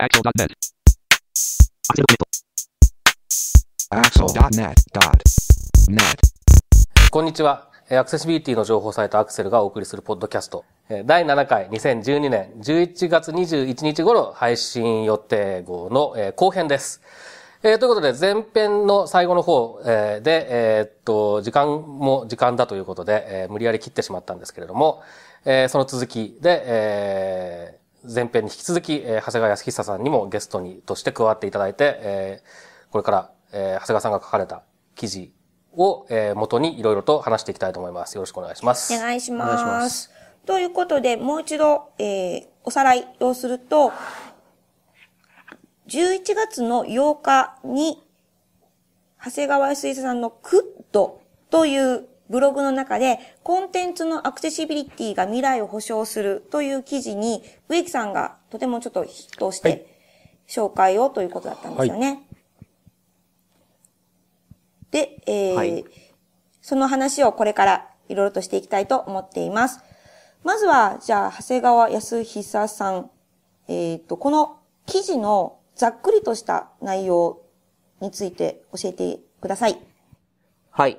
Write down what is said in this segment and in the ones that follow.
Axel.net. Axel.net.net. こんにちは。アクセシビリティの情報サイトアクセルがお送りするポッドキャスト。第7回2012年11月21日頃配信予定号の後編です。えー、ということで、前編の最後の方、えー、で、えー、っと、時間も時間だということで、えー、無理やり切ってしまったんですけれども、えー、その続きで、えー、前編に引き続き、えー、長谷川康久さんにもゲストにとして加わっていただいて、えー、これから、えー、長谷川さんが書かれた記事を、えー、元にいろいろと話していきたいと思います。よろしくお願いします。お願いします。ということで、もう一度、えー、おさらいをすると、11月の8日に、長谷川水さんのクッドというブログの中で、コンテンツのアクセシビリティが未来を保障するという記事に、植木さんがとてもちょっとヒットして、紹介をということだったんですよね。はい、で、えー、はい、その話をこれからいろいろとしていきたいと思っています。まずは、じゃあ、長谷川康久さん、えっ、ー、と、この記事のざっくりとした内容について教えてください。はい。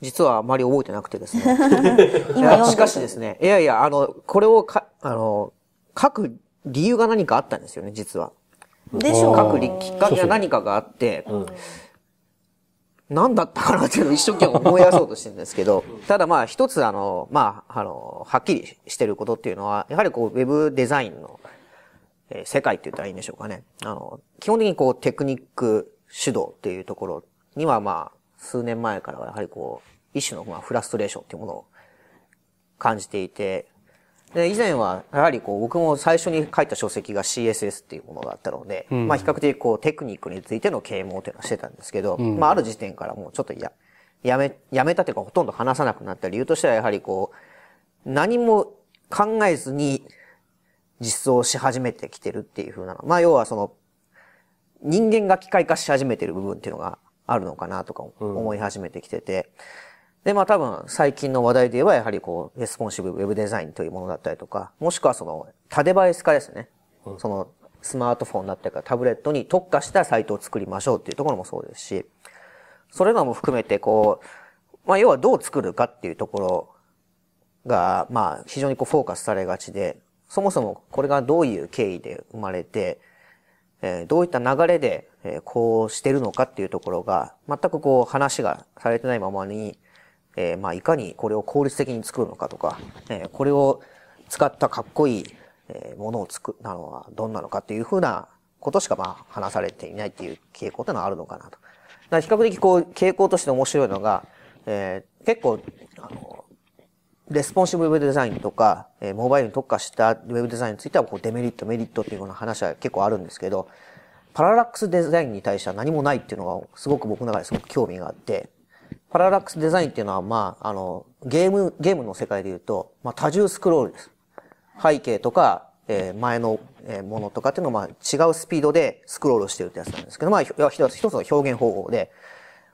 実はあまり覚えてなくてですね。今 しかしですね、いやいや、あの、これをか、あの、書く理由が何かあったんですよね、実は。でしょう。書くきっかけが何かがあって、ん、何だったかなっていうのを一生懸命思い出そうとしてるんですけど、ただまあ一つあの、まあ、あの、はっきりしてることっていうのは、やはりこう、ウェブデザインのえー、世界って言ったらいいんでしょうかね。あの、基本的にこうテクニック主導っていうところにはまあ、数年前からはやはりこう、一種のまあフラストレーションっていうものを感じていて、で、以前は、やはりこう、僕も最初に書いた書籍が CSS っていうものだったので、うん、まあ比較的こう、テクニックについての啓蒙っていうのはしてたんですけど、うん、まあある時点からもうちょっとや、やめ、やめたというかほとんど話さなくなった理由としては、やはりこう、何も考えずに実装し始めてきてるっていう風なの。まあ要はその、人間が機械化し始めてる部分っていうのがあるのかなとか思い始めてきてて。うん、で、まあ多分最近の話題で言えばやはりこう、レスポンシブウェブデザインというものだったりとか、もしくはその、タデバイス化ですね。うん、その、スマートフォンだったりかタブレットに特化したサイトを作りましょうっていうところもそうですし、それらも含めてこう、まあ要はどう作るかっていうところが、まあ非常にこうフォーカスされがちで、そもそもこれがどういう経緯で生まれて、えー、どういった流れで、えー、こうしてるのかっていうところが、全くこう話がされてないままに、えー、まあいかにこれを効率的に作るのかとか、えー、これを使ったかっこいい、えー、ものを作るのはどんなのかっていうふうなことしかまあ話されていないっていう傾向っていうのはあるのかなと。比較的こう傾向として面白いのが、えー、結構、あの、レスポンシブウェブデザインとか、えモバイルに特化したウェブデザインについては、こう、デメリット、メリットっていうような話は結構あるんですけど、パララックスデザインに対しては何もないっていうのが、すごく僕の中ですごく興味があって、パララックスデザインっていうのは、まあ、あの、ゲーム、ゲームの世界で言うと、まあ、多重スクロールです。背景とか、えー、前のものとかっていうのは、まあ、違うスピードでスクロールしてるってやつなんですけど、まあ、一つ一つの表現方法で、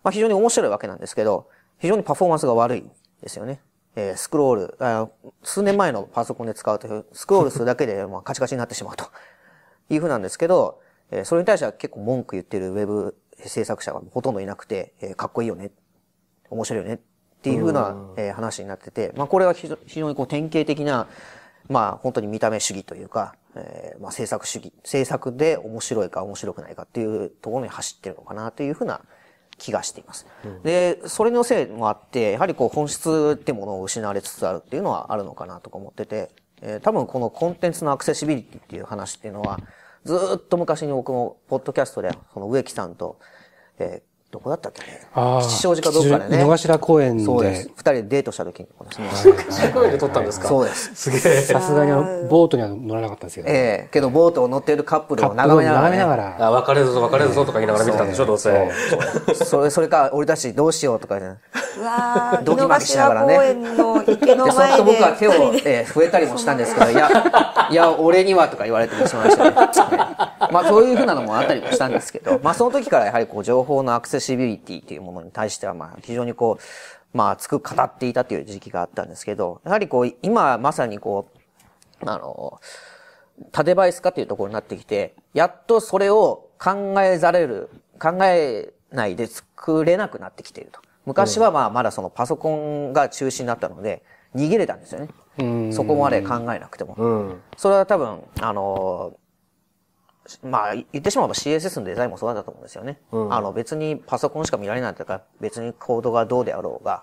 まあ、非常に面白いわけなんですけど、非常にパフォーマンスが悪いですよね。えー、スクロールあ、数年前のパソコンで使うという、スクロールするだけで、まあ、カチカチになってしまうと いうふうなんですけど、えー、それに対しては結構文句言ってるウェブ制作者がほとんどいなくて、えー、かっこいいよね、面白いよねっていうふうな、えー、話になってて、まあ、これは非常にこう典型的な、まあ、本当に見た目主義というか、えー、まあ、制作主義、制作で面白いか面白くないかっていうところに走ってるのかなというふうな気がしています。で、それのせいもあって、やはりこう本質ってものを失われつつあるっていうのはあるのかなとか思ってて、えー、多分このコンテンツのアクセシビリティっていう話っていうのは、ずっと昔に僕も、ポッドキャストで、その植木さんと、えー、どこだったっけね吉祥寺かどっかでね井の頭公園でそうです二人でデートした時に私ね井公園で撮ったんですか、そうですすげえさすがにボートには乗らなかったんですけど、ええけどボートを乗っているカップルを眺めながら、ね、眺めながら別れるぞ別れるぞとか言いながら見てたんでしょどうせそれそれか俺たちどうしようとかねうわドキマキしながらねでそっと僕は手を、えー、増えたりもしたんですけどいやいや俺にはとか言われてしましたまあそういうふうなのもあったりもしたんですけどまあその時からやはりこう情報のアクセスシビリティというものに対しては、まあ、非常にこう、まあ、熱く語っていたという時期があったんですけど、やはりこう、今まさにこう、あの、縦バイス化というところになってきて、やっとそれを考えざれる、考えないで作れなくなってきていると。昔はまあ、まだそのパソコンが中心だったので、逃げれたんですよね。そこまで考えなくても。それは多分、あのまあ、言ってしまえば CSS のデザインもそうだったと思うんですよね。うん、あの、別にパソコンしか見られないとか、別にコードがどうであろうが、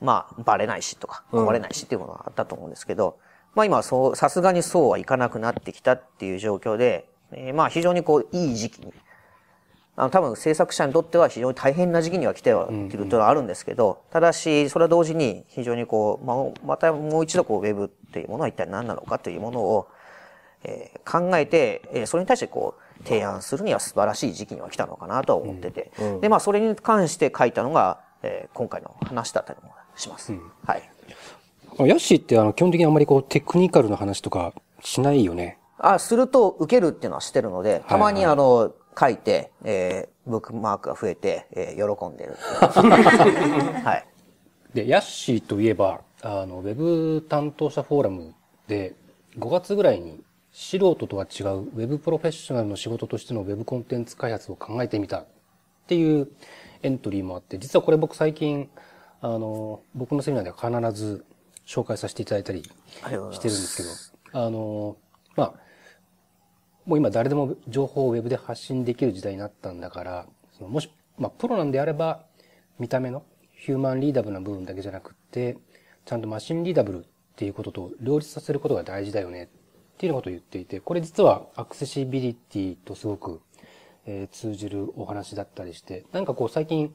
まあ、バレないしとか、壊れないしっていうものがあったと思うんですけど、うん、まあ今、そう、さすがにそうはいかなくなってきたっていう状況で、えー、まあ非常にこう、いい時期に、あの、多分制作者にとっては非常に大変な時期には来てはっていうとはあるんですけど、うんうん、ただし、それは同時に非常にこう、まあ、またもう一度こう、ウェブっていうものは一体何なのかというものを、えー、考えて、えー、それに対してこう、提案するには素晴らしい時期には来たのかなとは思ってて、うんうん、で、まあ、それに関して書いたのが、えー、今回の話だったりもします。うん、はい。ヤッシーってあの基本的にあんまりこうテクニカルな話とかしないよね。あ、すると受けるっていうのはしてるので、たまにあの、いはい書いて、えー、ブックマークが増えて、えー、喜んでる。はい。で、ヤッシーといえば、あの、ウェブ担当者フォーラムで、5月ぐらいに素人とは違う Web プロフェッショナルの仕事としての Web コンテンツ開発を考えてみたっていうエントリーもあって、実はこれ僕最近、あの、僕のセミナーでは必ず紹介させていただいたりしてるんですけど、あの、まあ、もう今誰でも情報を Web で発信できる時代になったんだから、そのもし、まあ、プロなんであれば、見た目のヒューマンリーダブルな部分だけじゃなくって、ちゃんとマシンリーダブルっていうことと両立させることが大事だよねっていうことを言っていて、これ実はアクセシビリティとすごく、え通じるお話だったりして、なんかこう最近、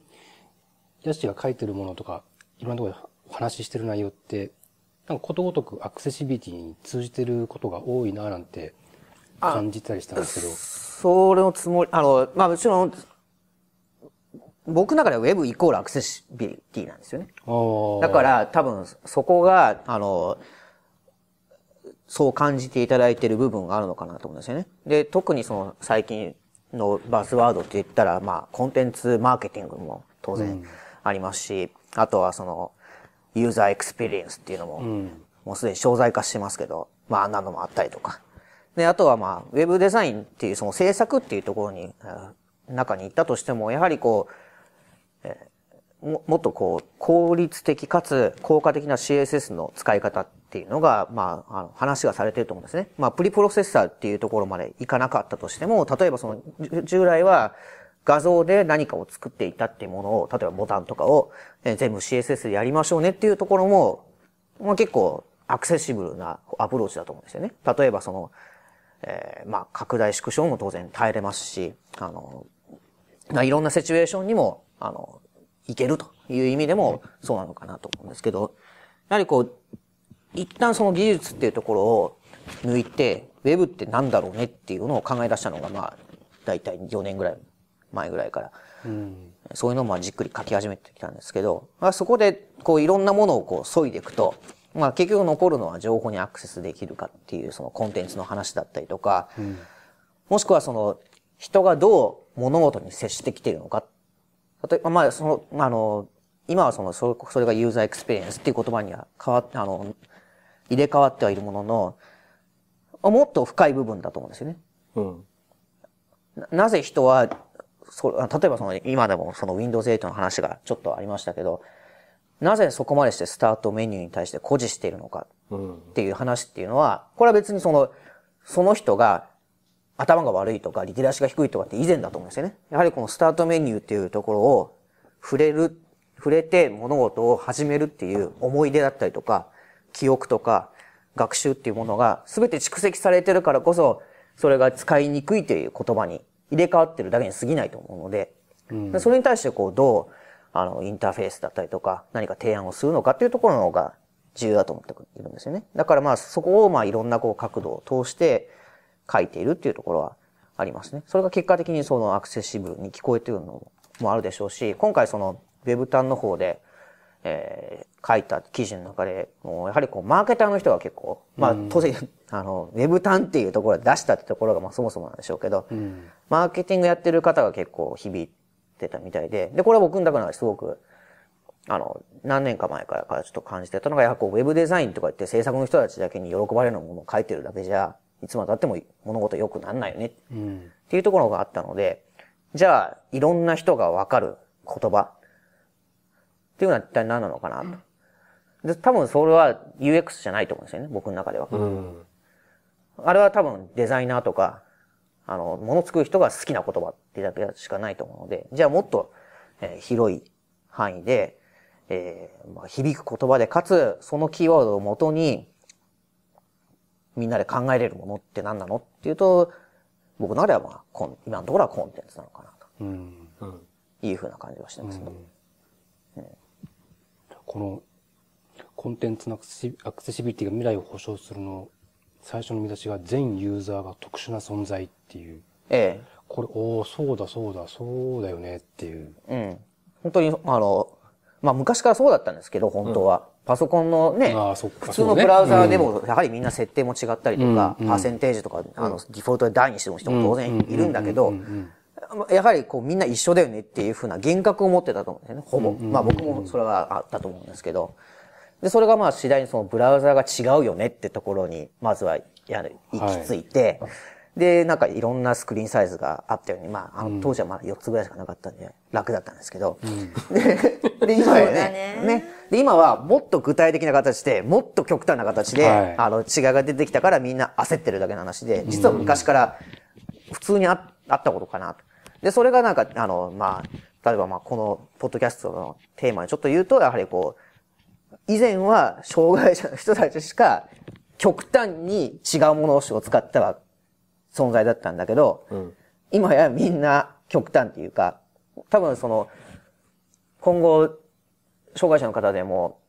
ヤッシが書いてるものとか、いろんなところでお話ししてる内容って、なんかことごとくアクセシビリティに通じてることが多いななんて感じたりしたんですけど。それのつもり、あの、まあもちろん、僕の中では Web イコールアクセシビリティなんですよね。だから多分そこが、あの、そう感じていただいている部分があるのかなと思うんですよね。で、特にその最近のバズワードって言ったら、まあ、コンテンツマーケティングも当然ありますし、うん、あとはその、ユーザーエクスペリエンスっていうのも、うん、もうすでに商材化してますけど、まあ、あんなのもあったりとか。で、あとはまあ、ウェブデザインっていうその制作っていうところに、中に行ったとしても、やはりこう、えももっとこう、効率的かつ効果的な CSS の使い方ってっていうのが、まあ、あの、話がされてると思うんですね。まあ、プリプロセッサーっていうところまでいかなかったとしても、例えばその、従来は画像で何かを作っていたっていうものを、例えばボタンとかを、え全部 CSS でやりましょうねっていうところも、まあ、結構アクセシブルなアプローチだと思うんですよね。例えばその、えー、まあ、拡大縮小も当然耐えれますし、あの、いろんなシチュエーションにも、あの、いけるという意味でもそうなのかなと思うんですけど、やはりこう、一旦その技術っていうところを抜いて、ウェブってなんだろうねっていうのを考え出したのが、まあ、大体4年ぐらい前ぐらいから、うん、そういうのをまあじっくり書き始めてきたんですけど、まあ、そこでこういろんなものをこう削いでいくと、まあ結局残るのは情報にアクセスできるかっていうそのコンテンツの話だったりとか、うん、もしくはその人がどう物事に接してきているのか。例えばまあその、あの、今はその、それがユーザーエクスペリエンスっていう言葉には変わって、あの、入れ替わってはいるものの、もっと深い部分だと思うんですよね。うん。ななぜ人は、そ例えばその、今でもその Windows 8の話がちょっとありましたけど、なぜそこまでしてスタートメニューに対して誇示しているのかっていう話っていうのは、これは別にその、その人が頭が悪いとか、リテラシーが低いとかって以前だと思うんですよね。やはりこのスタートメニューっていうところを触れる、触れて物事を始めるっていう思い出だったりとか、記憶とか学習っていうものが全て蓄積されてるからこそ、それが使いにくいという言葉に入れ替わってるだけに過ぎないと思うので、うん、それに対してこう、どう、あの、インターフェースだったりとか、何か提案をするのかっていうところの方が重要だと思っているんですよね。だからまあ、そこをまあ、いろんなこう、角度を通して書いているっていうところはありますね。それが結果的にそのアクセシブルに聞こえてるのもあるでしょうし、今回その、ウェブ端の方で、えー、書いた記事の中で、もうやはりこう、マーケターの人が結構、まあ当然、うん、あの、ウェブ端っていうところで出したってところがまあそもそもなんでしょうけど、うん、マーケティングやってる方が結構響いてたみたいで、で、これは僕の中ではすごく、あの、何年か前からからちょっと感じてたのが、やはりこう、ウェブデザインとか言って制作の人たちだけに喜ばれるものを書いてるだけじゃ、いつまで経っても物事良くなんないよね、うん、っていうところがあったので、じゃあ、いろんな人がわかる言葉、っていうのは一体何なのかなと。で、多分それは UX じゃないと思うんですよね、僕の中では。うん、あれは多分デザイナーとか、あの、もの作る人が好きな言葉ってだけしかないと思うので、じゃあもっと、えー、広い範囲で、えー、まあ、響く言葉で、かつ、そのキーワードをもとに、みんなで考えれるものって何なのっていうと、僕ならば、今のところはコンテンツなのかなと。うんうん、いうふうな感じはしてます、うんこのコンテンツのアクセシビリティが未来を保障するの最初の見出しが全ユーザーが特殊な存在っていう。ええ。これ、おおそうだそうだ、そうだよねっていう。うん。本当に、あの、まあ昔からそうだったんですけど、本当は。うん、パソコンのね、普通のブラウザーでも、やはりみんな設定も違ったりとか、うん、パーセンテージとか、あの、デフォルトで大にしても人も当然いるんだけど、やはりこうみんな一緒だよねっていうふうな幻覚を持ってたと思うんですよね、ほぼ。まあ僕もそれはあったと思うんですけど。で、それがまあ次第にそのブラウザが違うよねってところに、まずはやる、行き着いて、はい、で、なんかいろんなスクリーンサイズがあったように、まあ、あの当時はまあ4つぐらいしかなかったんで、楽だったんですけど、うん、で、今はね、ね、ね、で、今はもっと具体的な形で、もっと極端な形で、はい、あの違いが出てきたからみんな焦ってるだけの話で、実は昔から普通にあったことかなと。で、それがなんか、あの、まあ、例えばまあ、この、ポッドキャストのテーマにちょっと言うと、やはりこう、以前は障害者の人たちしか極端に違うものを使ったは存在だったんだけど、うん、今やみんな極端っていうか、多分その、今後、障害者の方でも、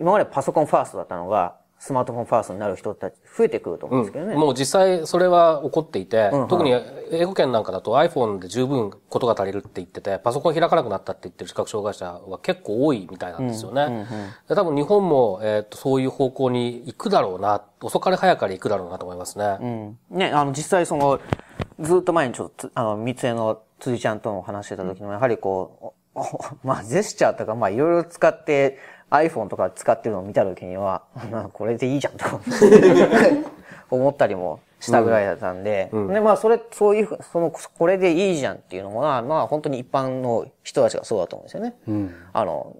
今までパソコンファーストだったのが、スマートフォンファーストになる人たち増えてくると思うんですけどね。うん、もう実際それは起こっていて、うんはい、特に英語圏なんかだと iPhone で十分ことが足りるって言ってて、パソコン開かなくなったって言ってる視覚障害者は結構多いみたいなんですよね。多分日本も、えーと、そういう方向に行くだろうな、遅かれ早かれ行くだろうなと思いますね。ね、あの実際その、ずっと前にちょっと、あの、三重の辻ちゃんとも話してた時も、やはりこう、まあ、ジェスチャーとか、まあ、いろいろ使って、iPhone とか使ってるのを見た時には、これでいいじゃんと 思ったりもしたぐらいだったんで、うんうん、で、まあ、それ、そういう、その、これでいいじゃんっていうのは、まあ、本当に一般の人たちがそうだと思うんですよね。うん、あの、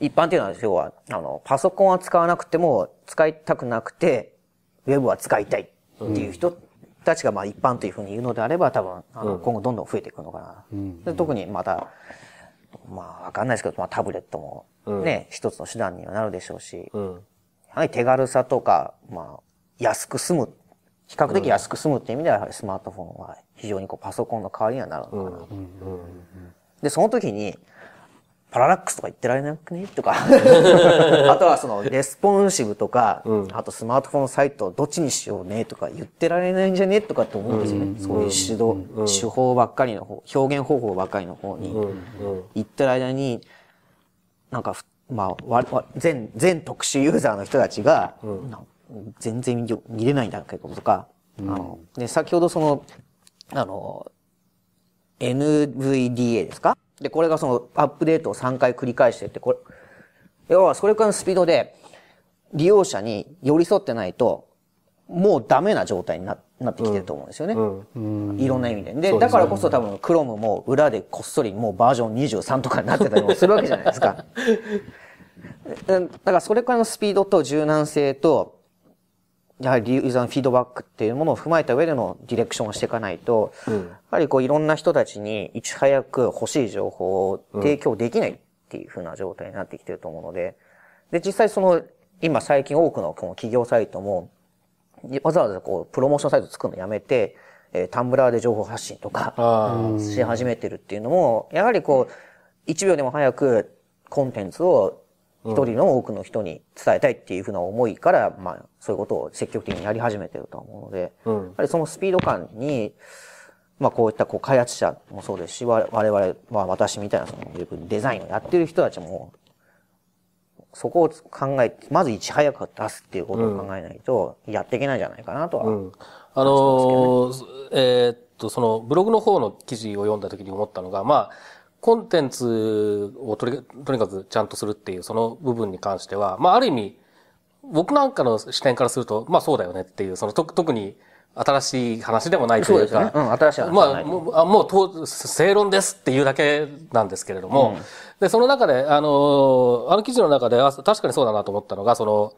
一般っていうのは、要は、あの、パソコンは使わなくても、使いたくなくて、ウェブは使いたいっていう人たちが、まあ、一般というふうに言うのであれば、多分、あの、今後どんどん増えていくのかな。で特にまた、まあ、わかんないですけど、まあ、タブレットもね、うん、一つの手段にはなるでしょうし、うん、はり手軽さとか、まあ、安く済む、比較的安く済むっていう意味では、やはりスマートフォンは非常にこう、パソコンの代わりにはなるのかな。で、その時に、パララックスとか言ってられなくねとか あとはその、レスポンシブとか、うん、あとスマートフォンサイトどっちにしようねとか言ってられないんじゃねとかって思うんですよね。うん、そういう指導、うん、手法ばっかりの方、表現方法ばっかりの方に、言ってる間に、なんか、まあ、全、全特殊ユーザーの人たちが、全然見れないんだけどとか、あの、で、先ほどその、あの、NVDA ですかで、これがそのアップデートを3回繰り返してって、これ、要はそれくらいのスピードで利用者に寄り添ってないと、もうダメな状態にななってきてると思うんですよね。うんうん、いろんな意味で。で、ね、だからこそ多分クロムも裏でこっそりもうバージョン23とかになってたりもするわけじゃないですか。だからそれくらいのスピードと柔軟性と、やはりユーザーのフィードバックっていうものを踏まえた上でのディレクションをしていかないと、うん、やはりこういろんな人たちにいち早く欲しい情報を提供できないっていうふうな状態になってきてると思うので、で、実際その、今最近多くのこの企業サイトも、わざわざこう、プロモーションサイト作るのやめて、えー、タンブラーで情報発信とか、し始めてるっていうのも、やはりこう、一秒でも早くコンテンツを一人の多くの人に伝えたいっていうふうな思いから、まあ、そういうことを積極的にやり始めてると思うので、うん、やりそのスピード感に、まあ、こういったこう開発者もそうですし、我々まあ、私みたいなそのデザインをやってる人たちも、そこを考えて、まずいち早く出すっていうことを考えないと、やっていけないんじゃないかなとは、ねうん、あのー、えー、っと、そのブログの方の記事を読んだ時に思ったのが、まあ、コンテンツをとり、とにかくちゃんとするっていう、その部分に関しては、まあ、ある意味、僕なんかの視点からすると、まあそうだよねっていう、そのと特に新しい話でもないというか、うねうん、新しい話まあ、もう、もうと正論ですっていうだけなんですけれども、うん、で、その中で、あの、あの記事の中で、確かにそうだなと思ったのが、その、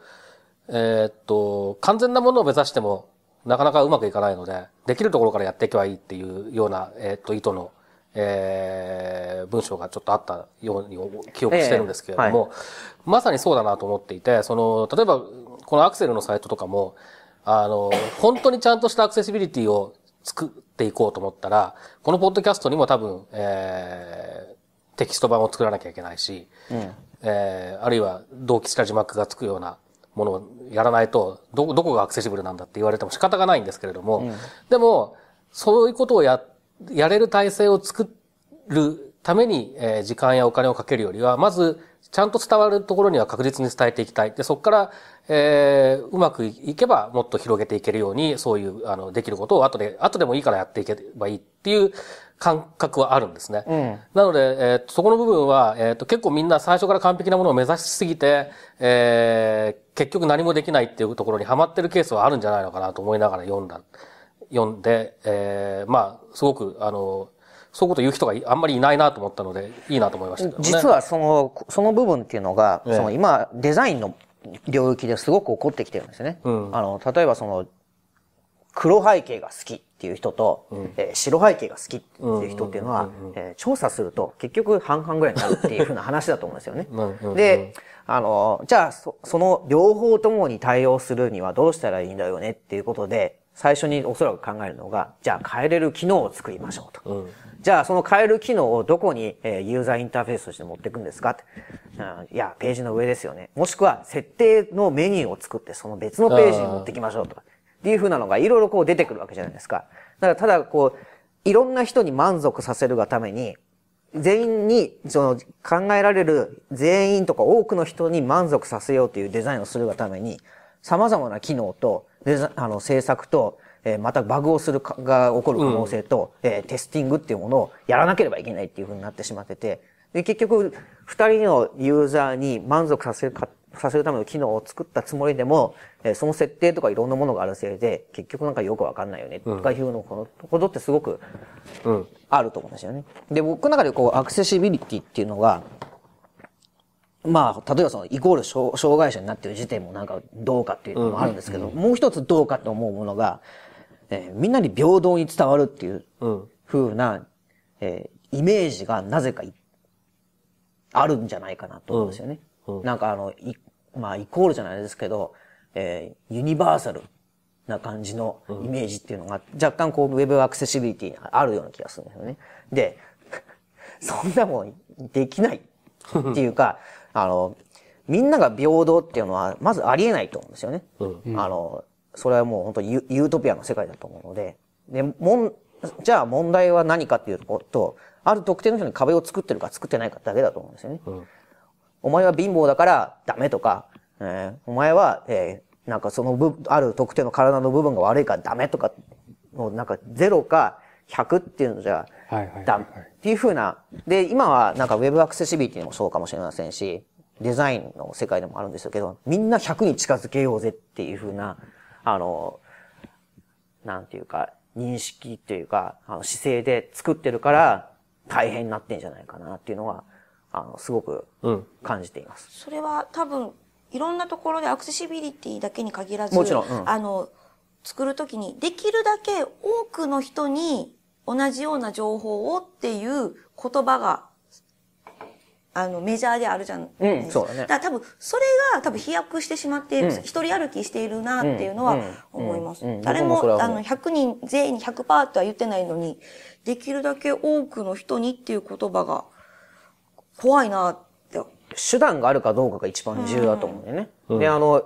えー、っと、完全なものを目指しても、なかなかうまくいかないので、できるところからやっていけばいいっていうような、えー、っと、意図のえー、文章がちょっとあったように記憶してるんですけれども、えーはい、まさにそうだなと思っていて、その、例えば、このアクセルのサイトとかも、あの、本当にちゃんとしたアクセシビリティを作っていこうと思ったら、このポッドキャストにも多分、えー、テキスト版を作らなきゃいけないし、うん、えー、あるいは同期した字幕がつくようなものをやらないと、ど、どこがアクセシブルなんだって言われても仕方がないんですけれども、うん、でも、そういうことをやって、やれる体制を作るために、え時間やお金をかけるよりは、まず、ちゃんと伝わるところには確実に伝えていきたい。で、そこから、えー、うまくいけばもっと広げていけるように、そういう、あの、できることを後で、後でもいいからやっていけばいいっていう感覚はあるんですね。うん、なので、えー、そこの部分は、えっ、ー、と、結構みんな最初から完璧なものを目指しすぎて、えー、結局何もできないっていうところにはまってるケースはあるんじゃないのかなと思いながら読んだ読んで、えー、まあ、すごく、あの、そういうこと言う人があんまりいないなと思ったので、いいなと思いました、ね、実はその、その部分っていうのが、その今、デザインの領域ですごく起こってきてるんですね。うん、あの、例えばその、黒背景が好きっていう人と、うん、えー、白背景が好きっていう人っていうのは、調査すると結局半々ぐらいになるっていうふうな話だと思うんですよね。で、あの、じゃあそ、その両方ともに対応するにはどうしたらいいんだよねっていうことで、最初におそらく考えるのが、じゃあ変えれる機能を作りましょうと。うん、じゃあその変える機能をどこに、えユーザーインターフェースとして持っていくんですかって、うん、いや、ページの上ですよね。もしくは設定のメニューを作ってその別のページに持ってきましょうと。っていう風なのがいろいろこう出てくるわけじゃないですか。だからただこう、いろんな人に満足させるがために、全員に、その、考えられる全員とか多くの人に満足させようというデザインをするがために、様々な機能と、で、あの、制作と、えー、またバグをするか、が起こる可能性と、うん、えー、テスティングっていうものをやらなければいけないっていうふうになってしまってて、で、結局、二人のユーザーに満足させるか、させるための機能を作ったつもりでも、えー、その設定とかいろんなものがあるせいで、結局なんかよくわかんないよね、とかいうの、このことってすごく、うん。あると思うんですよね。で、僕の中でこう、アクセシビリティっていうのが、まあ、例えばその、イコール障害者になっている時点もなんかどうかっていうのもあるんですけど、うんうん、もう一つどうかと思うものが、えー、みんなに平等に伝わるっていう風な、うん、えー、イメージがなぜかあるんじゃないかなと思うんですよね。うんうん、なんかあの、いまあ、イコールじゃないですけど、えー、ユニバーサルな感じのイメージっていうのが、若干こう、ウェブアクセシビリティにあるような気がするんですよね。で、そんなもんできないっていうか、あの、みんなが平等っていうのは、まずありえないと思うんですよね。うん、あの、それはもう本当にユユートピアの世界だと思うので。で、もん、じゃあ問題は何かっていうこと、ある特定の人に壁を作ってるか作ってないかだけだと思うんですよね。うん、お前は貧乏だからダメとか、えー、お前は、えー、なんかその部、ある特定の体の部分が悪いからダメとか、もうなんかゼロか100っていうのじゃ、ははいい。っていうふうな。で、今はなんか Web アクセシビリティもそうかもしれませんし、デザインの世界でもあるんですけど、みんな100に近づけようぜっていうふうな、あの、なんていうか、認識というか、あの姿勢で作ってるから、大変になってんじゃないかなっていうのは、あの、すごく感じています。うん、それは多分、いろんなところでアクセシビリティだけに限らず、もちろん。うん、あの、作るときに、できるだけ多くの人に同じような情報をっていう言葉が、あの、メジャーであるじゃん。うん、そうだね。だぶん、多分、それが多分飛躍してしまっている、一人歩きしているなっていうのは思います。誰も、もあの、100人、全員に100%とは言ってないのに、できるだけ多くの人にっていう言葉が怖いなって。手段があるかどうかが一番重要だと思うんだよね。で、あの、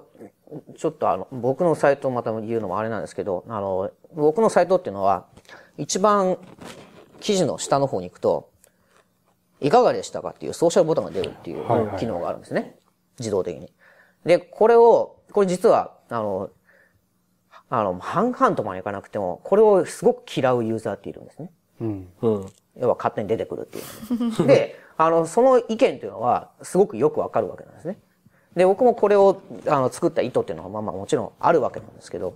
ちょっとあの、僕のサイトをまた言うのもあれなんですけど、あの、僕のサイトっていうのは、一番記事の下の方に行くと、いかがでしたかっていうソーシャルボタンが出るっていう機能があるんですね。はいはい、自動的に。で、これを、これ実は、あの、あの、半々とまでいかなくても、これをすごく嫌うユーザーっているんですね。うん。うん。要は勝手に出てくるっていう、で、あの、その意見というのは、すごくよくわかるわけなんですね。で、僕もこれを、あの、作った意図っていうのは、まあまあもちろんあるわけなんですけど、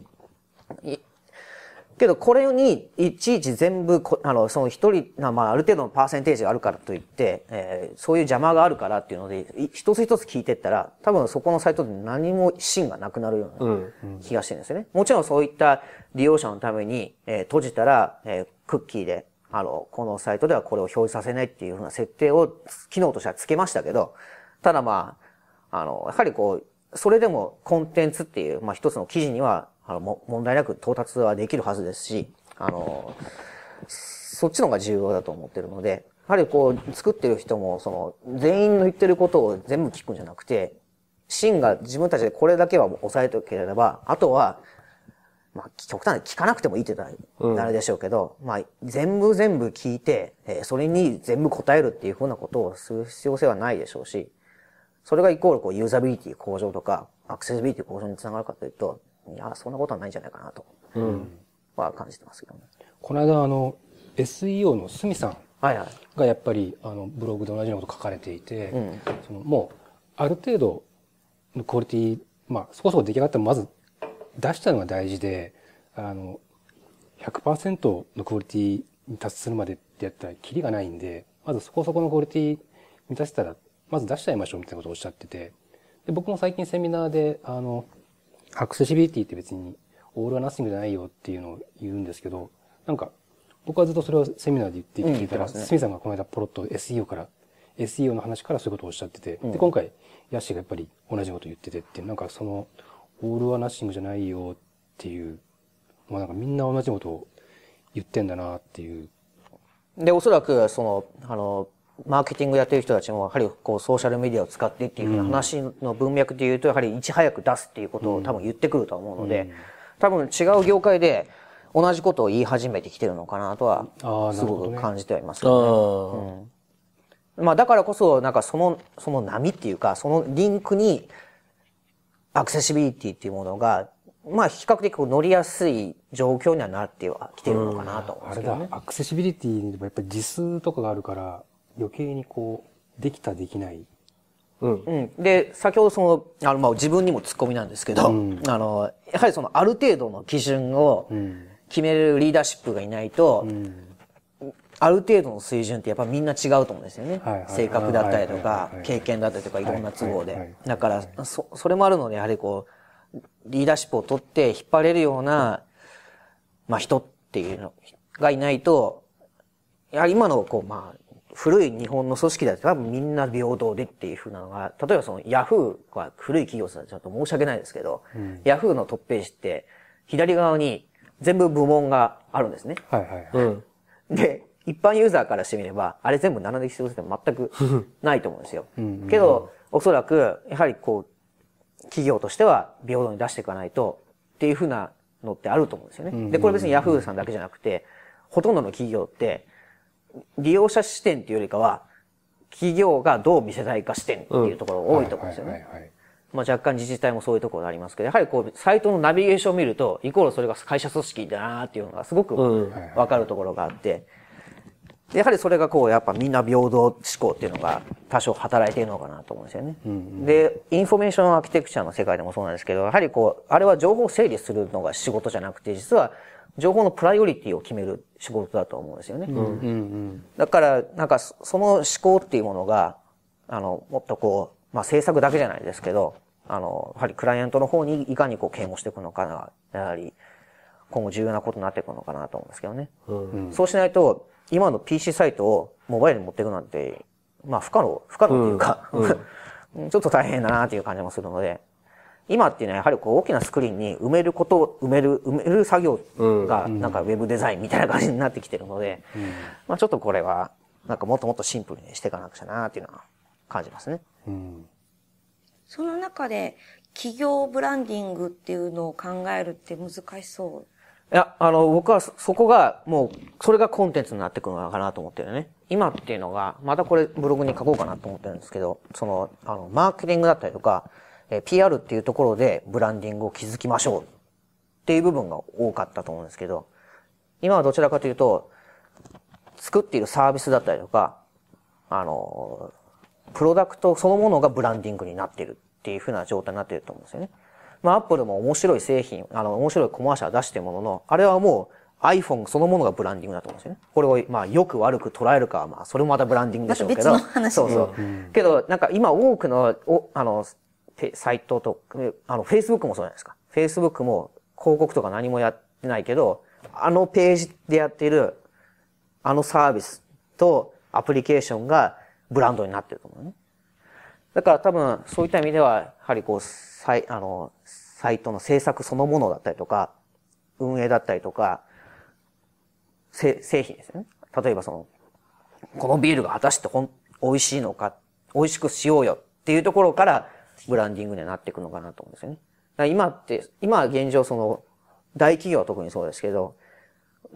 けど、これに、いちいち全部、あの、その一人、まあ、ある程度のパーセンテージがあるからといって、えー、そういう邪魔があるからっていうので、一つ一つ聞いてったら、多分そこのサイトで何も芯がなくなるような気がしてるんですよね。うんうん、もちろんそういった利用者のために、えー、閉じたら、えー、クッキーで、あの、このサイトではこれを表示させないっていうふうな設定を、機能としてはつけましたけど、ただまあ、あの、やはりこう、それでもコンテンツっていう、まあ一つの記事には、あの、も、問題なく到達はできるはずですし、あの、そっちの方が重要だと思ってるので、やはりこう、作ってる人も、その、全員の言ってることを全部聞くんじゃなくて、芯が自分たちでこれだけは抑えておければ、あとは、まあ、極端に聞かなくてもいいって言ったら、なるでしょうけど、うん、まあ、全部全部聞いて、えー、それに全部答えるっていうふうなことをする必要性はないでしょうし、それがイコールこう、ユーザビリティ向上とか、アクセシビリティ向上につながるかというと、いや、そんなことはないんじゃないかなと、うん、は感じてますけどね。この間、あの、SEO のすみさんがやっぱり、あの、ブログで同じようなこと書かれていて、うん、そのもう、ある程度のクオリティ、まあ、そこそこ出来上がってもまず出したのが大事で、あの、100%のクオリティに達するまでってやったらキリがないんで、まずそこそこのクオリティ満たせたら、まず出しちゃいましょうみたいなことをおっしゃってて、で僕も最近セミナーで、あの、アクセシビリティって別にオールはナッシングじゃないよっていうのを言うんですけど、なんか、僕はずっとそれをセミナーで言って聞いたら、すみ、ね、さんがこの間ポロッと SEO から、SEO の話からそういうことをおっしゃってて、うん、で、今回、ヤッシーがやっぱり同じこと言っててってなんかその、オールはナッシングじゃないよっていう、まあなんかみんな同じことを言ってんだなっていう。で、おそらく、その、あの、マーケティングやってる人たちも、やはりこうソーシャルメディアを使ってっていうう話の文脈で言うと、やはりいち早く出すっていうことを多分言ってくると思うので、多分違う業界で同じことを言い始めてきてるのかなとは、すごく感じてはいますね。うん、まあだからこそ、なんかその、その波っていうか、そのリンクに、アクセシビリティっていうものが、まあ比較的乗りやすい状況にはなってはきてるのかなと思うんですけど、ねうん、あれだ、アクセシビリティにでもやっぱり時数とかがあるから、余計にこう、できたできない。うん。うん。で、先ほどその、あの、まあ、自分にも突っ込みなんですけど、うん、あの、やはりその、ある程度の基準を決めるリーダーシップがいないと、うん、ある程度の水準ってやっぱみんな違うと思うんですよね。はいはい、性格だったりとか、経験だったりとか、いろんな都合で。だから、そ、それもあるので、やはりこう、リーダーシップを取って引っ張れるような、まあ、人っていうのがいないと、やはり今のこう、まあ、古い日本の組織だと多分みんな平等でっていうふうなのが、例えばそのヤフーは古い企業さんちょっと申し訳ないですけど、うん、ヤフーのトップページって左側に全部部門があるんですね。はいはい、はいうん、で、一般ユーザーからしてみれば、あれ全部並んできてるこ全く ないと思うんですよ。けど、おそらく、やはりこう、企業としては平等に出していかないとっていうふうなのってあると思うんですよね。で、これ別にヤフーさんだけじゃなくて、ほとんどの企業って、利用者視点っていうよりかは、企業がどう見せたいか視点っていうところ多いと思うんですよね。まあ、若干自治体もそういうところありますけど、やはりこう、サイトのナビゲーションを見ると、イコールそれが会社組織だなっていうのがすごくわかるところがあって、やはりそれがこう、やっぱみんな平等思考っていうのが多少働いているのかなと思うんですよね。で、インフォメーションアーキテクチャの世界でもそうなんですけど、やはりこう、あれは情報整理するのが仕事じゃなくて、実は情報のプライオリティを決める仕事だと思うんですよね。うんうんうん、だから、なんか、その思考っていうものが、あの、もっとこう、まあ、制作だけじゃないですけど、あの、やはりクライアントの方にいかにこう、啓蒙していくのかな、やはり、今後重要なことになっていくのかなと思うんですけどね。うんうん、そうしないと、今の PC サイトをモバイルに持っていくなんて、まあ、不可能、不可能というか、うんうん、ちょっと大変だなという感じもするので、今っていうのはやはりこう大きなスクリーンに埋めることを埋める、埋める作業がなんかウェブデザインみたいな感じになってきてるので、うん、まあちょっとこれはなんかもっともっとシンプルにしていかなくちゃなっていうのは感じますね。うん、その中で企業ブランディングっていうのを考えるって難しそういや、あの、僕はそこが、もう、それがコンテンツになってくるのかなと思ってるね。今っていうのが、またこれブログに書こうかなと思ってるんですけど、その、あの、マーケティングだったりとか、え PR っていうところでブランディングを築きましょうっていう部分が多かったと思うんですけど、今はどちらかというと、作っているサービスだったりとか、あの、プロダクトそのものがブランディングになってるっていうふうな状態になってると思うんですよね。まあ、アップルも面白い製品、あの、面白いコマーシャル出してるものの、あれはもう iPhone そのものがブランディングだと思うんですよね。これを、まあ、よく悪く捉えるかまあ、それもまたブランディングでしょうけど。別の話そうそう。うん、けど、なんか今多くの、おあの、サイトと、あの、Facebook もそうじゃないですか。Facebook も広告とか何もやってないけど、あのページでやっている、あのサービスとアプリケーションがブランドになってると思うね。だから多分、そういった意味では、やはりこう、サイ、あの、サイトの制作そのものだったりとか、運営だったりとか、製品ですよね。例えばその、このビールが果たしてほん、美味しいのか、美味しくしようよっていうところからブランディングにはなっていくのかなと思うんですよね。今って、今現状その、大企業は特にそうですけど、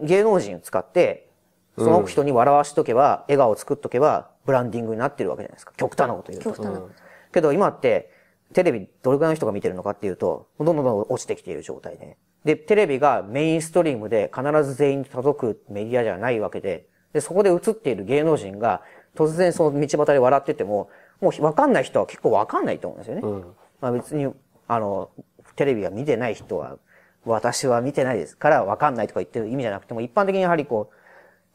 芸能人を使って、その人に笑わしとけば、笑顔を作っとけば、ブランディングになってるわけじゃないですか。極端なこと言うと。極端なこと。けど今って、テレビどれくらいの人が見てるのかっていうと、どんどんどんどん落ちてきている状態で。で、テレビがメインストリームで必ず全員に届くメディアじゃないわけで、で、そこで映っている芸能人が、突然その道端で笑ってても、もうわかんない人は結構わかんないと思うんですよね。うん、まあ別に、あの、テレビが見てない人は、私は見てないですからわかんないとか言ってる意味じゃなくても、一般的にやはりこう、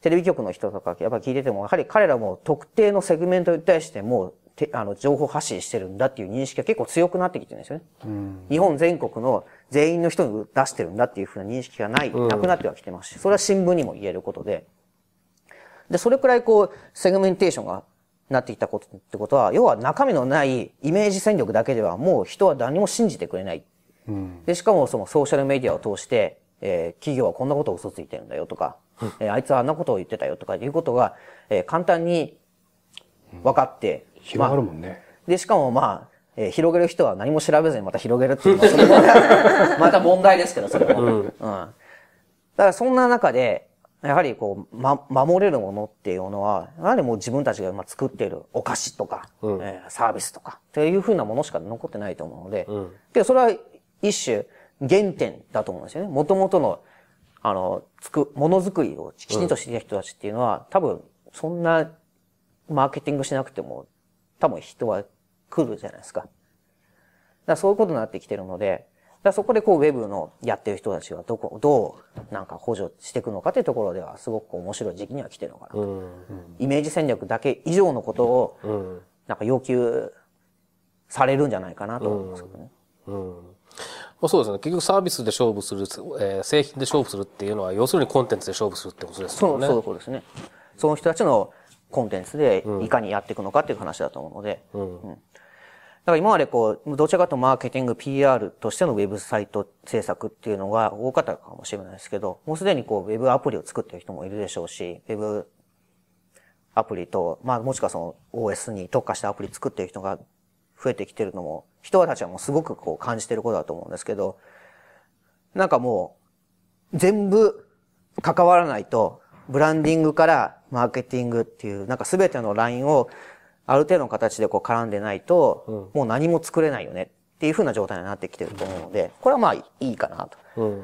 テレビ局の人とか、やっぱ聞いてても、やはり彼らも特定のセグメントに対してもて、あの、情報発信してるんだっていう認識が結構強くなってきてるんですよね。うん、日本全国の全員の人に出してるんだっていうふうな認識がない、なくなってはきてますし、それは新聞にも言えることで。で、それくらいこう、セグメンテーションがなってきたことってことは、要は中身のないイメージ戦力だけではもう人は何も信じてくれない。うん、で、しかもそのソーシャルメディアを通して、えー、企業はこんなことを嘘ついてるんだよとか、えー、あいつはあんなことを言ってたよとかいうことが、えー、簡単に分かって、うん、広がるもんね、まあ、で、しかもまあ、えー、広げる人は何も調べずにまた広げるっていうのは、また問題ですけど、それは。うん、うん。だからそんな中で、やはりこう、ま、守れるものっていうのは、やはりもう自分たちが今作っているお菓子とか、うん、えー、サービスとか、っていうふうなものしか残ってないと思うので、うん、で、それは一種原点だと思うんですよね。元々の、あの、つく、ものづくりをきちんとしていた人たちっていうのは、うん、多分、そんな、マーケティングしなくても、多分人は来るじゃないですか。だそういうことになってきてるので、だそこでこう、ウェブのやってる人たちはどこ、どうなんか補助していくのかというところでは、すごく面白い時期には来てるのかなと、うんイメージ戦略だけ以上のことを、なんか要求されるんじゃないかなと思いますけどね。うんまあ、そうですね。結局サービスで勝負する、えー、製品で勝負するっていうのは、要するにコンテンツで勝負するってことですよね。そう、そうですね。その人たちのコンテンツでいかにやっていくのかっていう話だと思うので、うん、うん、から今までこう、どちらかとマーケティング、PR としてのウェブサイト制作っていうのが多かったかもしれないですけど、もうすでにこう、ウェブアプリを作ってる人もいるでしょうし、ウェブアプリと、まあもしくはその OS に特化したアプリ作ってる人が増えてきてるのも、人たちはもうすごくこう感じてることだと思うんですけど、なんかもう、全部関わらないと、ブランディングからマーケティングっていう、なんかすべてのラインをある程度の形でこう絡んでないと、もう何も作れないよねっていうふうな状態になってきてると思うので、これはまあいいかなと。うん、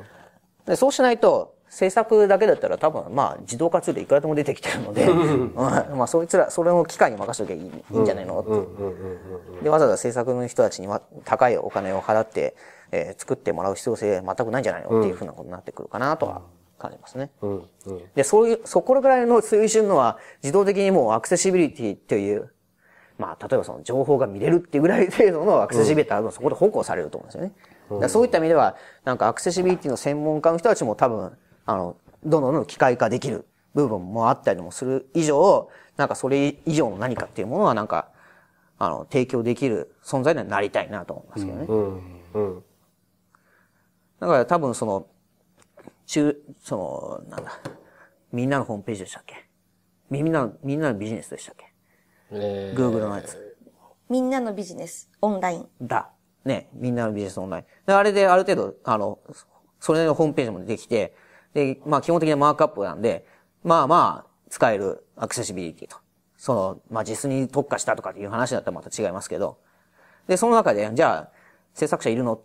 でそうしないと、政策だけだったら多分まあ自動化ツールいくらでも出てきてるので、まあそいつら、それを機械に任せとけばいいんじゃないのって。で、わざわざ政策の人たちには高いお金を払って、えー、作ってもらう必要性全くないんじゃないのっていうふうなことになってくるかなとは感じますね。うんうん、で、そういう、そこらぐらいの水準のは自動的にもうアクセシビリティというまあ、例えばその情報が見れるっていうぐらい程度のアクセシビリティはそこで保護されると思うんですよね。うん、そういった意味では、なんかアクセシビリティの専門家の人たちも多分、あの、どんどんどん機械化できる部分もあったりもする以上、なんかそれ以上の何かっていうものはなんか、あの、提供できる存在にはなりたいなと思いますけどね。うん。うん。だから多分その、中、その、なんだ、みんなのホームページでしたっけみんなみんなのビジネスでしたっけえー、Google のやつ。みんなのビジネス、オンライン。だ。ね。みんなのビジネスオンライン。で、あれである程度、あの、それのホームページもできて、で、まあ基本的なマークアップなんで、まあまあ、使えるアクセシビリティと。その、まあ実に特化したとかっていう話だったらまた違いますけど。で、その中で、じゃあ、制作者いるの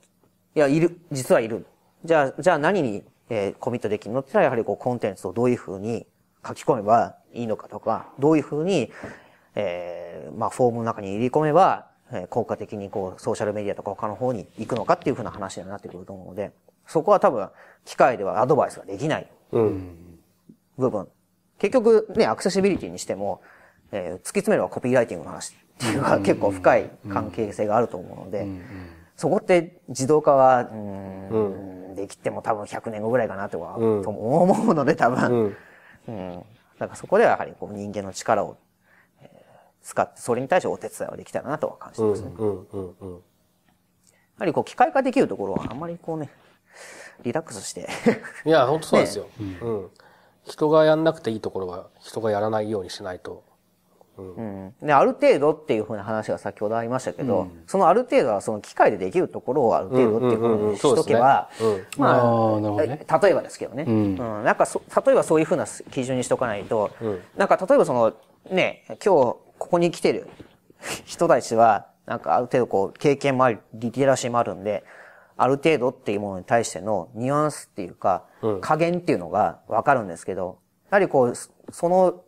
いや、いる。実はいる。じゃあ、じゃあ何に、えー、コミットできるのってのはやはりこうコンテンツをどういうふうに書き込めばいいのかとか、どういうふうに、えー、まあ、フォームの中に入り込めば、え効果的にこう、ソーシャルメディアとか他の方に行くのかっていうふうな話になってくると思うので、そこは多分、機械ではアドバイスができない。部分。結局、ね、アクセシビリティにしても、えー、突き詰めればコピーライティングの話っていうのは結構深い関係性があると思うので、そこって自動化は、うん、うん、できても多分100年後ぐらいかなとは、と思うので多分、うん、うん。だからそこではやはりこう人間の力を使って、それに対してお手伝いはできたらなとは感じてますね。うんうんうんうん、やはりこう、機械化できるところはあんまりこうね、リラックスしていや、本当そうですよ、ね、うん。人がやんなくていいところは、人がやらないようにしないと。うん、うん、で、ある程度っていうふうな話が先ほどありましたけど、うん、そのある程度はその機械でできるところをある程度っていうふうにしとけば、まああ、ね、例えばですけどね、うん、うん、なんかそ、例えばそういうふうな基準にしとかないと、なんか例えばその、ね、今日ここに来てる 人たちは、なんかある程度こう、経験もあり、リテラシーもあるんで、ある程度っていうものに対してのニュアンスっていうか、加減っていうのがわかるんですけど、やはりこう、その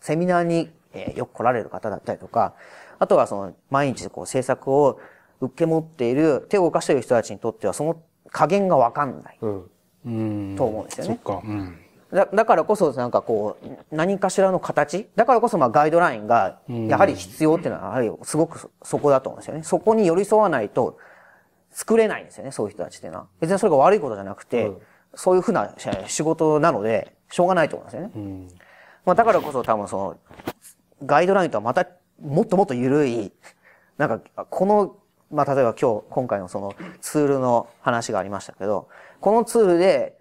セミナーによく来られる方だったりとか、あとはその毎日こう制作を受け持っている、手を動かしている人たちにとってはその加減がわかんない、と思うんですよね。うん、そっか。うんだだからこそ、なんかこう、何かしらの形だからこそ、まあ、ガイドラインが、やはり必要っていうのは、やはりすごくそこだと思うんですよね。そこに寄り添わないと、作れないんですよね、そういう人たちっていうのは。別にそれが悪いことじゃなくて、うん、そういうふうな仕事なので、しょうがないと思うんですよね。まあ、だからこそ多分その、ガイドラインとはまた、もっともっと緩い、なんか、この、まあ、例えば今日、今回のそのツールの話がありましたけど、このツールで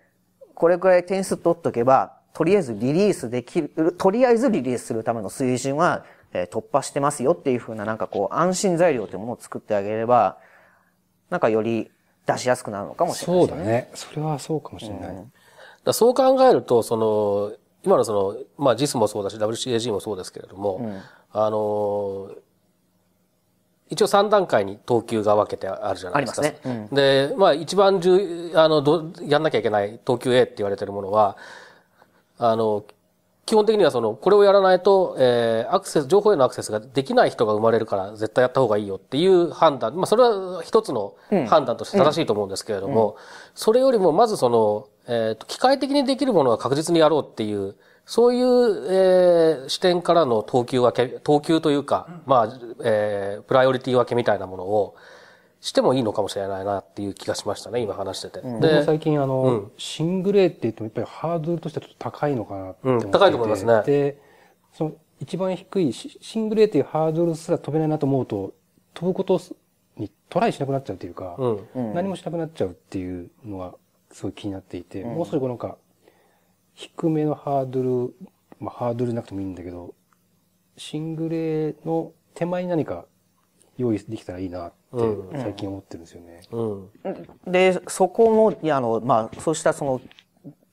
これくらい点数取っとけば、とりあえずリリースできる、とりあえずリリースするための水準は、え突破してますよっていうふうな、なんかこう、安心材料というものを作ってあげれば、なんかより出しやすくなるのかもしれない、ね、そうだね。それはそうかもしれない。うん、だそう考えると、その、今のその、まあ JIS もそうだし、WCAG もそうですけれども、うん、あの、一応3段階に等級が分けてあるじゃないですか。ありますね。うん、で、まあ一番重、あの、ど、やんなきゃいけない等級 A って言われてるものは、あの、基本的にはその、これをやらないと、えー、アクセス、情報へのアクセスができない人が生まれるから、絶対やった方がいいよっていう判断。まあ、それは一つの判断として正しいと思うんですけれども、うんうん、それよりも、まずその、えっ、ー、と、機械的にできるものは確実にやろうっていう、そういう、えー、視点からの投球分け、投球というか、まあ、えー、プライオリティ分けみたいなものをしてもいいのかもしれないなっていう気がしましたね、今話してて。うん、で、最近あの、うん、シングル A って言ってもやっぱりハードルとしてはちょっと高いのかなって思ってて、うん、高いと思いますね。で、その一番低いシングル A っていうハードルすら飛べないなと思うと、飛ぶことにトライしなくなっちゃうっていうか、うん、何もしなくなっちゃうっていうのがすごい気になっていて、もうすぐなんか、低めのハードル、まあ、ハードルなくてもいいんだけど、シングレの手前に何か用意できたらいいなって最近思ってるんですよね。うんうん、で、そこも、いや、あの、まあ、そうしたその、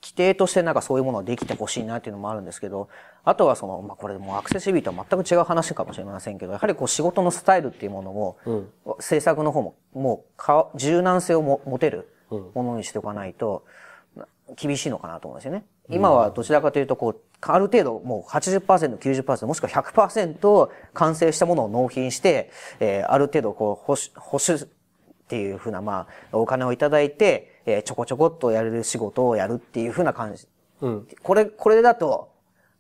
規定としてなんかそういうものができてほしいなっていうのもあるんですけど、あとはその、まあ、これもうアクセシビリティは全く違う話かもしれませんけど、やはりこう仕事のスタイルっていうものも、うん、制作の方も、もうか、柔軟性をも持てるものにしておかないと、厳しいのかなと思うんですよね。今はどちらかというと、こう、ある程度もう80%、90%、もしくは100%完成したものを納品して、えー、ある程度こう、保守、保守っていうふうな、まあ、お金をいただいて、えー、ちょこちょこっとやれる仕事をやるっていうふうな感じ。うん。これ、これだと、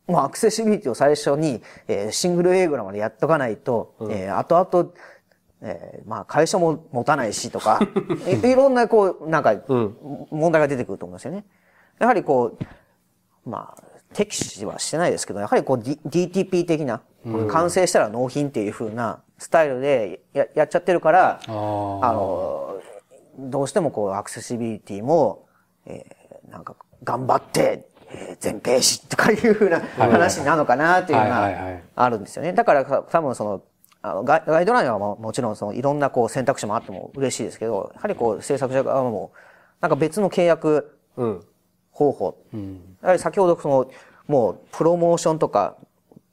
もうアクセシビリティを最初に、えー、シングル A ぐらまでやっとかないと、うん、えー、後々、えー、まあ、会社も持たないしとか、いろんなこう、なんか、問題が出てくると思うんですよね。やはりこう、まあ、敵視はしてないですけど、やはりこう、D、DTP 的な、完成したら納品っていう風なスタイルでややっちゃってるから、あの、どうしてもこう、アクセシビリティも、えー、なんか、頑張って、え全ページとかいう風な話なのかなっていうのがあるんですよね。だから多分その、あのガイドラインはももちろんそのいろんなこう選択肢もあっても嬉しいですけど、やはりこう制作者側もなんか別の契約、うん方法。うん、やはり先ほどその、もうプロモーションとか、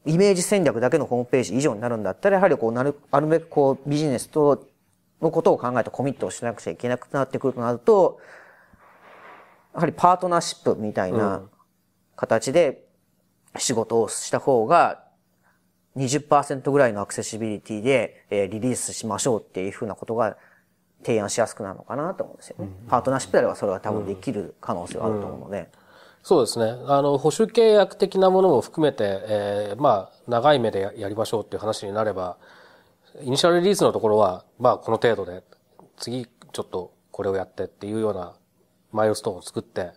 イメージ戦略だけのホームページ以上になるんだったら、やはりこうなる、あるべくこうビジネスと、のことを考えてコミットをしなくちゃいけなくなってくるとなると、やはりパートナーシップみたいな形で仕事をした方が20、ぐらいのアクセシビリティで、えリリースしましょうっていうふうなことが提案しやすくなるのかなと思うんですよね。パートナーシップであればそれは多分できる可能性はあると思うので。そうですね。あの、保守契約的なものも含めて、えー、まあ、長い目でやりましょうっていう話になれば、イニシャルリリースのところは、まあ、この程度で、次、ちょっと、これをやってっていうような、マイルストーンを作って、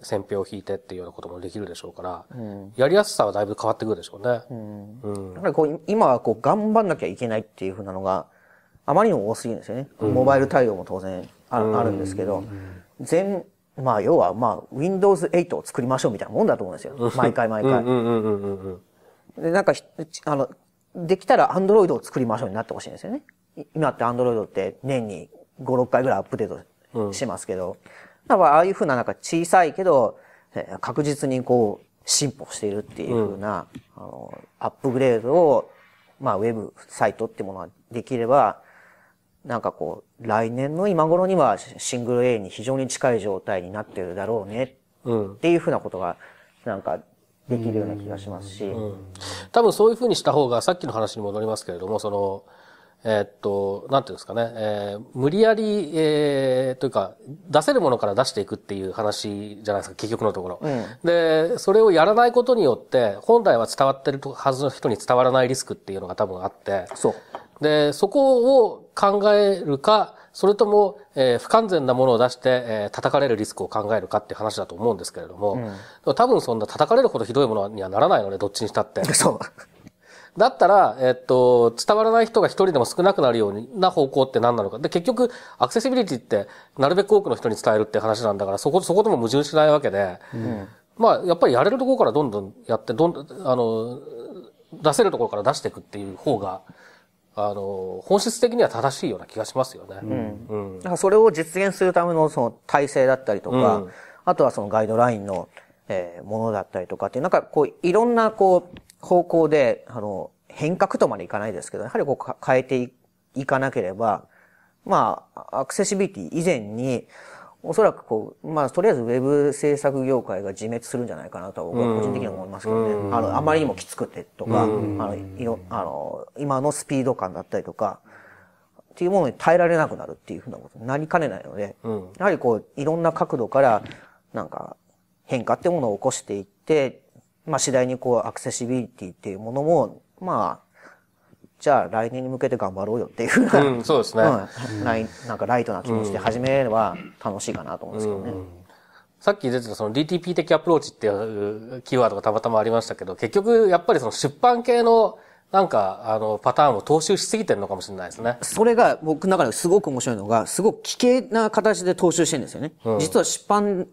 選票を引いてっていうようなこともできるでしょうから、うん、やりやすさはだいぶ変わってくるでしょうね。うん。うん、やっぱりこう、今はこう、頑張んなきゃいけないっていうふうなのが、あまりにも多すぎるんですよね。モバイル対応も当然あ,、るんですけど、全、まあ要はまあ Windows 8を作りましょうみたいなもんだと思うんですよ。毎回毎回。で、なんか、あの、できたら Android を作りましょうになってほしいんですよね。今って Android って年に5、6回ぐらいアップデートしますけど、やっああいうふうななんか小さいけど、確実にこう進歩しているっていうふうな、アップグレードを、まあウェブサイトってものはできれば、なんかこう、来年の今頃にはシングル A に非常に近い状態になってるだろうね、うん。っていうふうなことが、なんか、できるような気がしますし、うんうん。多分そういうふうにした方が、さっきの話に戻りますけれども、その、えー、っと、なんていうんですかね、えー、無理やり、えー、というか、出せるものから出していくっていう話じゃないですか、結局のところ。うん、で、それをやらないことによって、本来は伝わってるはずの人に伝わらないリスクっていうのが多分あって、そう。で、そこを考えるか、それとも、えー、不完全なものを出して、えー、叩かれるリスクを考えるかっていう話だと思うんですけれども、うん、多分そんな叩かれるほどひどいものにはならないので、どっちにしたって。そう。だったら、えっと、伝わらない人が一人でも少なくなるような方向って何なのか。で、結局、アクセシビリティって、なるべく多くの人に伝えるって話なんだから、そこ、そこでも矛盾しないわけで、うん、まあ、やっぱりやれるところからどんどんやって、どん、あの、出せるところから出していくっていう方が、うんあの、本質的には正しいような気がしますよね。うん。うん、だからそれを実現するためのその体制だったりとか、うん、あとはそのガイドラインの、えー、ものだったりとかっていう、なんかこう、いろんなこう、方向で、あの、変革とまでいかないですけど、やはりこう変えていかなければ、まあ、アクセシビリティ以前に、おそらくこう、まあ、とりあえずウェブ制作業界が自滅するんじゃないかなと僕は個人的には思いますけどね。あの、あまりにもきつくてとか、あの、いろ、あの、今のスピード感だったりとか、っていうものに耐えられなくなるっていうふうなことになりかねないので、やはりこう、いろんな角度から、なんか、変化ってものを起こしていって、まあ、次第にこう、アクセシビリティっていうものも、まあ、じゃあ来年に向けて頑張ろうよっていうふうな、うん、そうですね、うん、なんかライトな気持ちで始めれば楽しいかなと思うんですけどね。うんうん、さっき出てたその DTP 的アプローチっていうキーワードがたまたまありましたけど、結局やっぱりその出版系のなんか、あの、パターンを踏襲しすぎてるのかもしれないですね。それが僕の中ですごく面白いのが、すごく危険な形で踏襲してるんですよね。うん、実は出版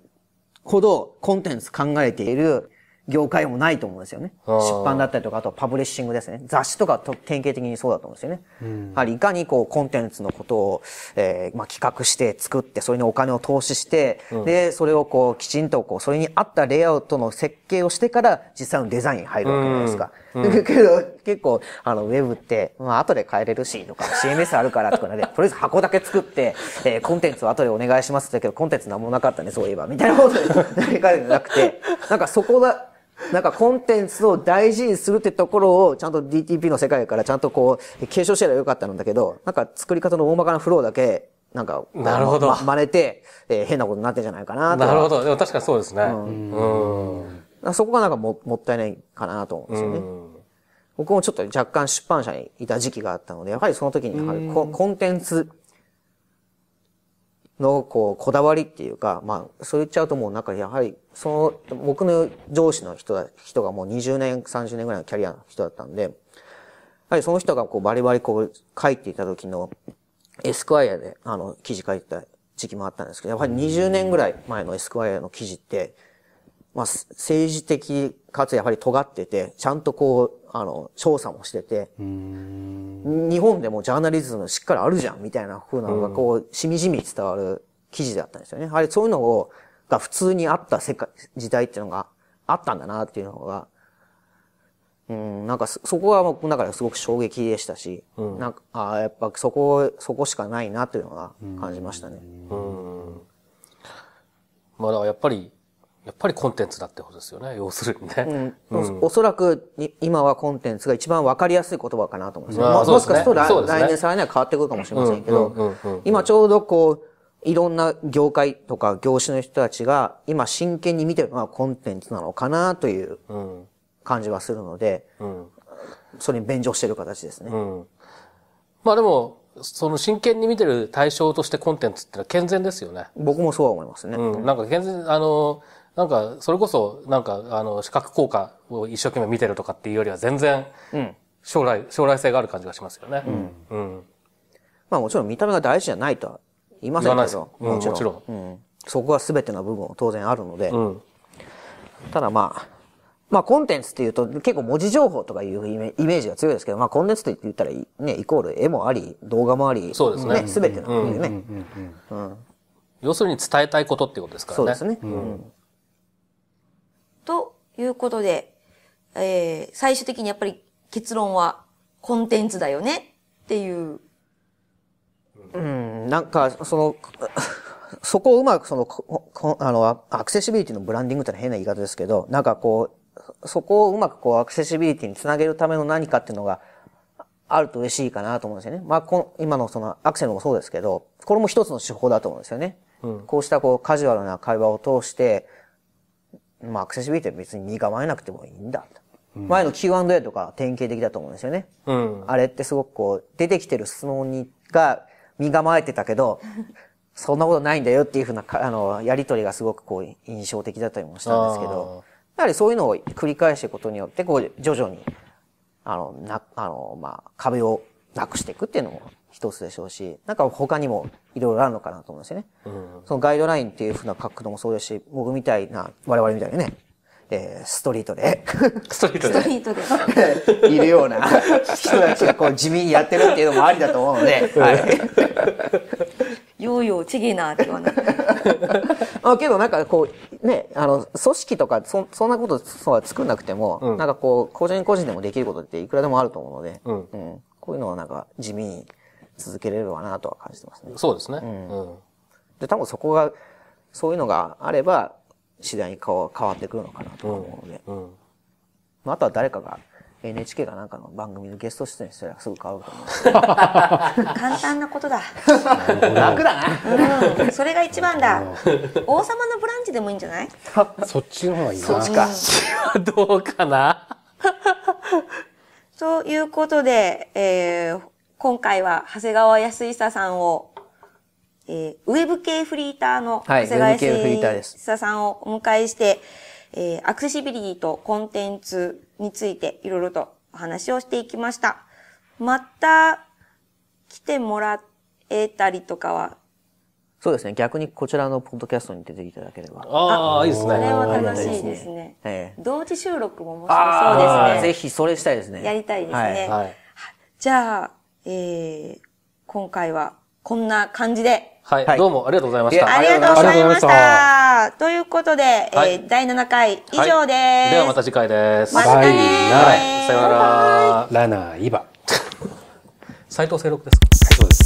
ほどコンテンツ考えている業界もないと思うんですよね。出版だったりとか、あとパブリッシングですね。雑誌とかと典型的にそうだと思うんですよね。うん、やはりいかにこうコンテンツのことを、えー、まあ、企画して作って、それにお金を投資して、うん、で、それをこうきちんとこう、それに合ったレイアウトの設計をしてから実際のデザインに入るわけじゃないですか。うん、けど、結構、あの、ウェブって、まあ、後で変えれるし、とか、CMS あるからとかね、とりあえず箱だけ作って、えー、コンテンツを後でお願いしますって言ったけど、コンテンツなんもなかったね、そういえば、みたいなことになりかねなくて、なんかそこが、なんかコンテンツを大事にするってところを、ちゃんと DTP の世界からちゃんとこう、継承してればよかったんだけど、なんか作り方の大まかなフローだけ、なんか、なるほど。ま、真似て、えー、変なことになってんじゃないかななるほど。でも確かそうですね。うん。うんそこがなんかも、もったいないかなと思うんですよね。僕もちょっと若干出版社にいた時期があったので、やはりその時にやはりコンテンツのこうこだわりっていうか、まあ、そう言っちゃうともうなんかやはりその僕の上司の人人がもう20年30年ぐらいのキャリアの人だったんでやはりその人がこうバリバリこう書いていた時のエスクワイアであの記事書いてた時期もあったんですけどやっぱり20年ぐらい前のエスクワイアの記事ってまあ、政治的かつやはり尖ってて、ちゃんとこう、あの、調査もしてて、日本でもジャーナリズムしっかりあるじゃん、みたいな風なのが、こう、しみじみ伝わる記事だったんですよね。あれ、そういうのを、が普通にあった世界、時代っていうのがあったんだな、っていうのが、うん、なんかそ、そこが僕の中ですごく衝撃でしたし、うん、なんか、ああ、やっぱそこ、そこしかないな、というのが感じましたね。うん。まあ、だからやっぱり、やっぱりコンテンツだってことですよね、要するにね。うん。おそらく、今はコンテンツが一番わかりやすい言葉かなと思います。まあ、もしかすると来,、年、再来年は変わってくるかもしれませんけど、今ちょうどこう、いろんな業界とか業種の人たちが、今真剣に見てるのはコンテンツなのかなという感じはするので、それに便乗してる形ですね。まあでも、その真剣に見てる対象としてコンテンツってのは健全ですよね。僕もそうは思いますね。うん、なんか健全、あのなんか、それこそ、なんか、あの、視覚効果を一生懸命見てるとかっていうよりは全然、将来、将来性がある感じがしますよね。うん。うん、まあもちろん見た目が大事じゃないとは言いませんけど、もちろん。もちろん、うん、そこは全ての部分当然あるので、うん、ただまあ、まあコンテンツっていうと結構文字情報とかいうイメージが強いですけど、まあコンテンツって言ったらね、イコール絵もあり、動画もあり、そうですね。す、ね、べ、てなのでね、うん。要するに伝えたいことっていうことですからね。そうですね。うんということで、えー、最終的にやっぱり結論はコンテンツだよねっていう。うん、なんか、その、そこをうまくその、こあの、アクセシビリティのブランディングってのは変な言い方ですけど、なんかこう、そこをうまくこう、アクセシビリティにつなげるための何かっていうのが、あると嬉しいかなと思うんですよね。まあ、こ今のそのアクセルもそうですけど、これも一つの手法だと思うんですよね。うん、こうしたこう、カジュアルな会話を通して、まあ、アクセシビリティは別に身構えなくてもいいんだ。う前の Q&A とか典型的だと思うんですよね。うん、あれってすごくこう、出てきてる質問にが身構えてたけど、そんなことないんだよっていうふうな、あの、やりとりがすごくこう、印象的だったりもしたんですけど、やはりそういうのを繰り返していくことによって、こう、徐々に、あの、な、あの、まあ、壁をなくしていくっていうのも一つでしょうし、なんか他にもいろいろあるのかなと思うんですよね。うん、そのガイドラインっていうふうな角度もそうですし、僕みたいな、我々みたいにね、えー、ストリートでストリートで。いるような人たちがこう地味にやってるっていうのもありだと思うので、はい。よーよーちぎなって言わない。あけどなんかこう、ね、あの、組織とか、そ、そんなことそうは作んなくても、うん、なんかこう、個人個人でもできることっていくらでもあると思うので、うん、うんこういうのをなんか地味に続けれればなとは感じてますね。そうですね。うん。うん、で、多分そこが、そういうのがあれば、次第に変わってくるのかなと思うので。うん。うん、まあ、あとは誰かが、NHK がなんかの番組のゲスト出演したらすぐ変わると思う。簡単なことだ。楽だな。うん。それが一番だ。王様のブランチでもいいんじゃない そっちの方がいいな。そっちか。どうかなということで、えー、今回は長谷川康久さんを、えー、ウェブ系フリーターの長谷川康久さんをお迎えして、はい、えー、アクセシビリティとコンテンツについていろいろとお話をしていきました。また来てもらえたりとかはそうですね。逆にこちらのポッドキャストに出ていただければ。ああ、いいですね。これは楽しいですね。同時収録も面白そうですね。ぜひそれしたいですね。やりたいですね。はいはい、じゃあ、えー、今回はこんな感じで。はい、はい、どうもありがとうございました。ありがとうございました。ということで、えー、第7回以上です、ではまた次回です。またねー。さよなら。ラナーイバ。斎藤清六ですかそうです。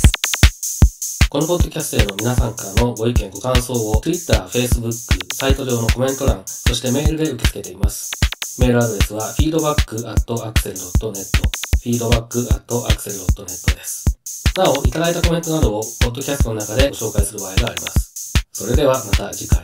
このポッドキャストへの皆さんからのご意見、ご感想を Twitter、Facebook、サイト上のコメント欄、そしてメールで受け付けています。メールアドレスは feedback.axel.net feedback.axel.net です。なお、いただいたコメントなどをポッドキャストの中でご紹介する場合があります。それではまた次回。